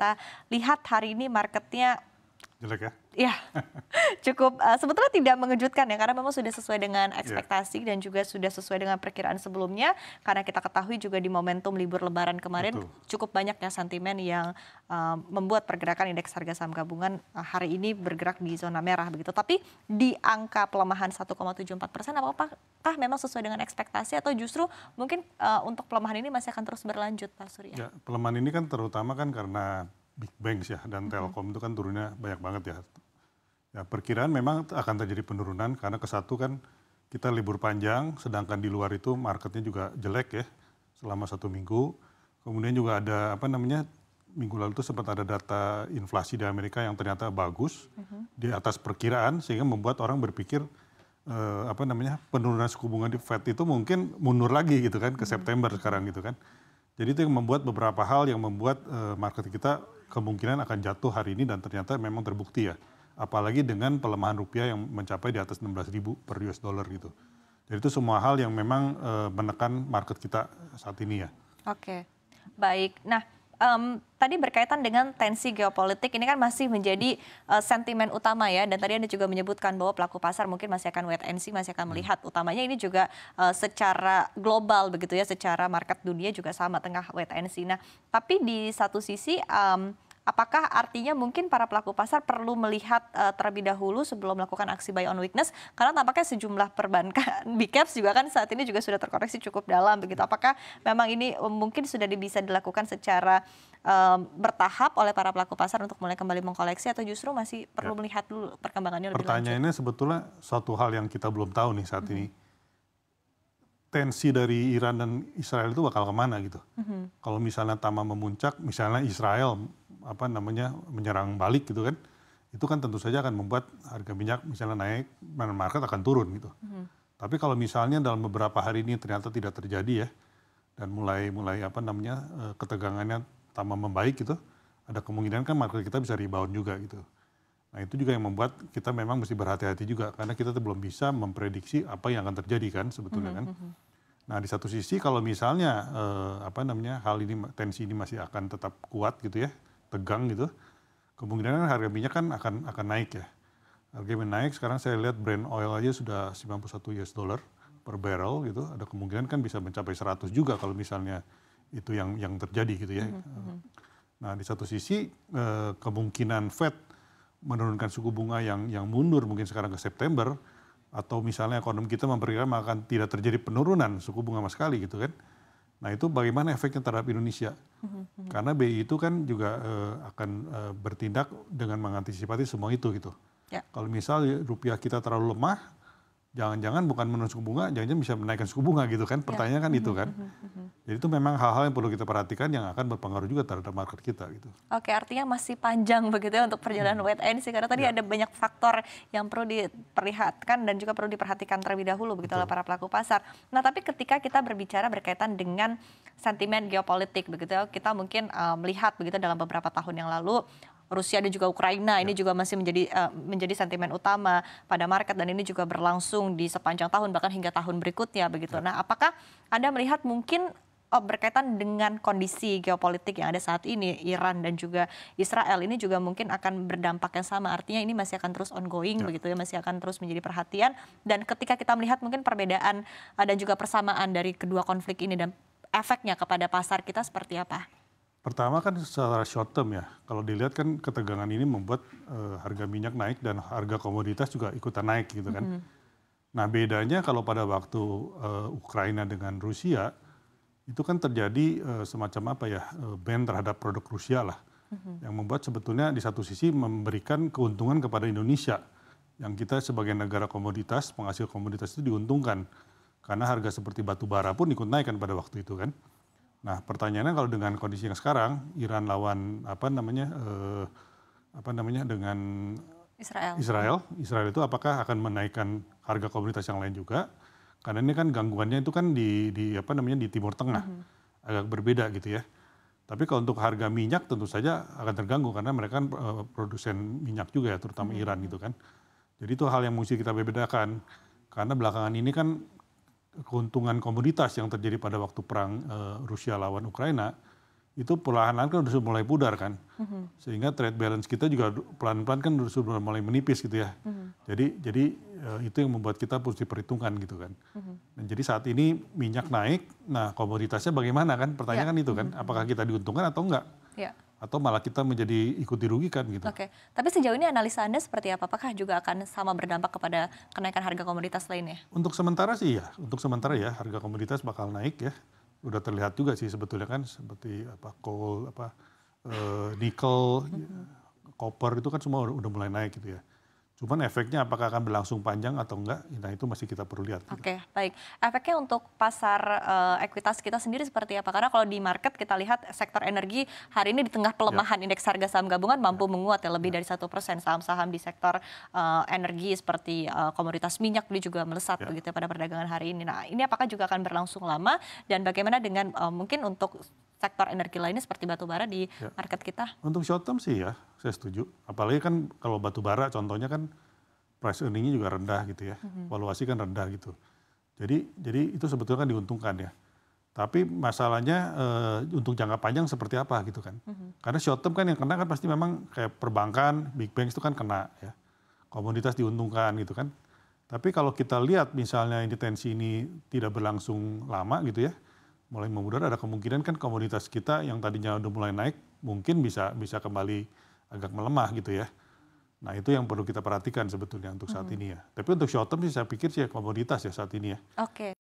kita lihat hari ini marketnya Jelek ya? Iya, cukup uh, sebetulnya tidak mengejutkan ya karena memang sudah sesuai dengan iya. ekspektasi yeah. dan juga sudah sesuai dengan perkiraan sebelumnya karena kita ketahui juga di momentum libur Lebaran kemarin Betul. cukup banyaknya sentimen yang uh, membuat pergerakan indeks harga saham gabungan eh, hari ini bergerak di zona merah begitu. Tapi di angka pelemahan 1,74 persen apakah memang sesuai dengan ekspektasi atau justru mungkin uh, untuk pelemahan ini masih akan terus berlanjut Pak Surya? Ya, pelemahan ini kan terutama kan karena big banks ya dan telkom itu kan turunnya banyak banget ya. Ya perkiraan memang akan terjadi penurunan karena ke satu kan kita libur panjang, sedangkan di luar itu marketnya juga jelek ya selama satu minggu. Kemudian juga ada apa namanya minggu lalu itu sempat ada data inflasi di Amerika yang ternyata bagus mm -hmm. di atas perkiraan sehingga membuat orang berpikir eh, apa namanya penurunan suku bunga di Fed itu mungkin mundur lagi gitu kan ke September sekarang gitu kan. Jadi itu yang membuat beberapa hal yang membuat uh, market kita kemungkinan akan jatuh hari ini dan ternyata memang terbukti ya. Apalagi dengan pelemahan rupiah yang mencapai di atas 16 ribu per US dollar gitu. Jadi itu semua hal yang memang eh, menekan market kita saat ini ya. Oke, baik. Nah, um, tadi berkaitan dengan tensi geopolitik ini kan masih menjadi uh, sentimen utama ya dan tadi Anda juga menyebutkan bahwa pelaku pasar mungkin masih akan wait and see, masih akan hmm. melihat utamanya ini juga uh, secara global begitu ya, secara market dunia juga sama tengah wait and see. Nah, tapi di satu sisi um, Apakah artinya mungkin para pelaku pasar perlu melihat uh, terlebih dahulu sebelum melakukan aksi buy on weakness karena tampaknya sejumlah perbankan big caps juga kan saat ini juga sudah terkoreksi cukup dalam begitu. Apakah memang ini eh, mungkin sudah bisa dilakukan secara um, bertahap oleh para pelaku pasar untuk mulai kembali mengkoleksi atau justru masih perlu ya. melihat dulu perkembangannya lebih Pertanyaannya lanjut? sebetulnya suatu hal yang kita belum tahu nih saat ini. Mm-hmm. Tensi dari Iran dan Israel itu bakal kemana gitu. Mm -hmm. Kalau misalnya Tama memuncak, misalnya Israel apa namanya menyerang balik gitu kan, itu kan tentu saja akan membuat harga minyak misalnya naik, dan market akan turun gitu. Hmm. Tapi kalau misalnya dalam beberapa hari ini ternyata tidak terjadi ya, dan mulai mulai apa namanya eh, ketegangannya tambah membaik gitu, ada kemungkinan kan market kita bisa rebound juga gitu. Nah itu juga yang membuat kita memang mesti berhati-hati juga karena kita tuh belum bisa memprediksi apa yang akan terjadi kan sebetulnya hmm, kan. Mm -hmm. Nah di satu sisi kalau misalnya eh, apa namanya hal ini tensi ini masih akan tetap kuat gitu ya tegang gitu, kemungkinan harga minyak kan akan akan naik ya. Harga minyak naik, sekarang saya lihat brand oil aja sudah 91 US dollar per barrel gitu, ada kemungkinan kan bisa mencapai 100 juga kalau misalnya itu yang yang terjadi gitu ya. Mm -hmm. Nah di satu sisi eh, kemungkinan Fed menurunkan suku bunga yang yang mundur mungkin sekarang ke September atau misalnya ekonomi kita memperkirakan akan tidak terjadi penurunan suku bunga sama sekali gitu kan Nah itu bagaimana efeknya terhadap Indonesia? Karena BI itu kan juga uh, akan uh, bertindak dengan mengantisipasi semua itu gitu. Ya. Kalau misal rupiah kita terlalu lemah, jangan-jangan bukan menurun suku bunga, jangan-jangan bisa menaikkan suku bunga gitu kan? Ya. Pertanyaan ya. kan itu kan. Hmm, hmm, hmm, jadi itu memang hal-hal yang perlu kita perhatikan yang akan berpengaruh juga terhadap market kita gitu. Oke, artinya masih panjang begitu ya untuk perjalanan hmm. wait and see karena tadi ya. ada banyak faktor yang perlu diperlihatkan dan juga perlu diperhatikan terlebih dahulu begitu oleh para pelaku pasar. Nah, tapi ketika kita berbicara berkaitan dengan sentimen geopolitik begitu ya, kita mungkin uh, melihat begitu dalam beberapa tahun yang lalu Rusia dan juga Ukraina ini ya. juga masih menjadi uh, menjadi sentimen utama pada market dan ini juga berlangsung di sepanjang tahun bahkan hingga tahun berikutnya begitu. Ya. Nah, apakah Anda melihat mungkin oh, berkaitan dengan kondisi geopolitik yang ada saat ini, Iran dan juga Israel ini juga mungkin akan berdampak yang sama. Artinya ini masih akan terus ongoing ya. begitu ya, masih akan terus menjadi perhatian. Dan ketika kita melihat mungkin perbedaan uh, dan juga persamaan dari kedua konflik ini dan efeknya kepada pasar kita seperti apa? Pertama kan secara short term ya, kalau dilihat kan ketegangan ini membuat uh, harga minyak naik dan harga komoditas juga ikutan naik gitu kan. Mm -hmm. Nah bedanya kalau pada waktu uh, Ukraina dengan Rusia, itu kan terjadi eh, semacam apa ya eh, ban terhadap produk Rusia lah mhm. yang membuat sebetulnya di satu sisi memberikan keuntungan kepada Indonesia yang kita sebagai negara komoditas penghasil komoditas itu diuntungkan karena harga seperti batu bara pun ikut naikkan pada waktu itu kan nah pertanyaannya kalau dengan kondisi yang sekarang Iran lawan apa namanya eh, apa namanya dengan Israel Israel Israel itu apakah akan menaikkan harga komoditas yang lain juga karena ini kan gangguannya itu kan di, di apa namanya di Timur Tengah mm -hmm. agak berbeda gitu ya. Tapi kalau untuk harga minyak tentu saja akan terganggu karena mereka kan uh, produsen minyak juga ya, terutama mm -hmm. Iran gitu kan. Jadi itu hal yang mesti kita bedakan karena belakangan ini kan keuntungan komoditas yang terjadi pada waktu perang uh, Rusia lawan Ukraina itu perlahan-lahan kan sudah mulai pudar kan, mm-hmm. sehingga trade balance kita juga pelan-pelan kan sudah mulai menipis gitu ya. Mm-hmm. Jadi jadi Eh, itu yang membuat kita harus diperhitungkan gitu kan. Mm-hmm. Dan jadi saat ini minyak naik, nah komoditasnya bagaimana kan? Pertanyaan ya. kan itu kan, mm-hmm. apakah kita diuntungkan atau enggak? Ya. Atau malah kita menjadi ikut dirugikan gitu. Oke, tapi sejauh ini analisa Anda seperti apa? Apakah juga akan sama berdampak kepada kenaikan harga komoditas lainnya? Untuk sementara sih ya, untuk sementara ya harga komoditas bakal naik ya. Udah terlihat juga sih sebetulnya kan seperti apa coal, apa eh, nikel, mm copper itu kan semua udah, udah mulai naik gitu ya Cuman efeknya apakah akan berlangsung panjang atau enggak, nah itu masih kita perlu lihat. Oke, okay, baik. Efeknya untuk pasar uh, ekuitas kita sendiri seperti apa? Karena kalau di market kita lihat sektor energi hari ini di tengah pelemahan yeah. indeks harga saham gabungan ya. mampu yeah. menguat ya lebih yeah. dari satu persen saham-saham di sektor uh, energi seperti uh, komoditas minyak ini juga melesat yeah. begitu ya pada perdagangan hari ini. Nah ini apakah juga akan berlangsung lama dan bagaimana dengan uh, mungkin untuk sektor energi lainnya seperti batu bara di ya. market kita? Untuk short term sih ya, saya setuju. Apalagi kan kalau batu bara contohnya kan price earningnya juga rendah gitu ya, mm-hmm. valuasi kan rendah gitu. Jadi jadi itu sebetulnya kan diuntungkan ya. Tapi masalahnya e, untuk jangka panjang seperti apa gitu kan? Mm-hmm. Karena short term kan yang kena kan pasti memang kayak perbankan, big banks itu kan kena ya. Komoditas diuntungkan gitu kan. Tapi kalau kita lihat misalnya intensi ini tidak berlangsung lama gitu ya, mulai memudar ada kemungkinan kan komoditas kita yang tadinya udah mulai naik mungkin bisa bisa kembali agak melemah gitu ya. Nah itu yang perlu kita perhatikan sebetulnya untuk saat hmm. ini ya. Tapi untuk short term sih saya pikir sih ya komoditas ya saat ini ya. Oke. Okay.